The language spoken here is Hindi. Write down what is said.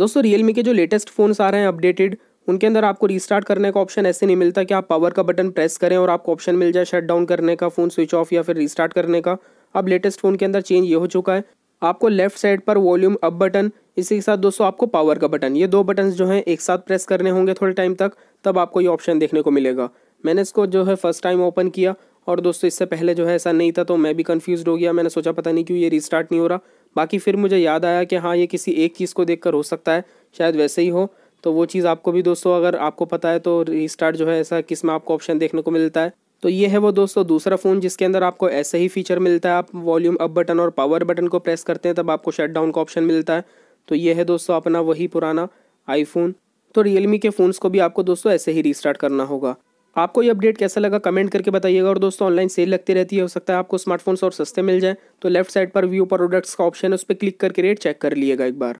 दोस्तों रियलमी के जो लेटेस्ट फ़ोन्स आ रहे हैं अपडेटेड उनके अंदर आपको रीस्टार्ट करने का ऑप्शन ऐसे नहीं मिलता कि आप पावर का बटन प्रेस करें और आपको ऑप्शन मिल जाए शट डाउन करने का फ़ोन स्विच ऑफ या फिर रीस्टार्ट करने का अब लेटेस्ट फ़ोन के अंदर चेंज ये हो चुका है आपको लेफ्ट साइड पर वॉल्यूम अप बटन इसी के साथ दोस्तों आपको पावर का बटन ये दो बटन जो हैं एक साथ प्रेस करने होंगे थोड़े टाइम तक तब आपको ये ऑप्शन देखने को मिलेगा मैंने इसको जो है फर्स्ट टाइम ओपन किया और दोस्तों इससे पहले जो है ऐसा नहीं था तो मैं भी कन्फ्यूज़ हो गया मैंने सोचा पता नहीं क्यों ये रिस्टार्ट नहीं हो रहा बाकी फिर मुझे याद आया कि हाँ ये किसी एक चीज़ को देखकर हो सकता है शायद वैसे ही हो तो वो चीज़ आपको भी दोस्तों अगर आपको पता है तो रीस्टार्ट जो है ऐसा किस में आपको ऑप्शन देखने को मिलता है तो ये है वो दोस्तों दूसरा फ़ोन जिसके अंदर आपको ऐसे ही फीचर मिलता है आप वॉल्यूम अप बटन और पावर बटन को प्रेस करते हैं तब आपको शट डाउन का ऑप्शन मिलता है तो ये है दोस्तों अपना वही पुराना आईफोन तो रियलमी के फ़ोन्स को भी आपको दोस्तों ऐसे ही रीस्टार्ट करना होगा आपको ये अपडेट कैसा लगा कमेंट करके बताइएगा और दोस्तों ऑनलाइन सेल लगती रहती है हो सकता है आपको स्मार्टफोन्स और सस्ते मिल जाए तो लेफ्ट साइड पर व्यू प्रोडक्ट्स का ऑप्शन है उस पर क्लिक करके रेट चेक कर लिएगा एक बार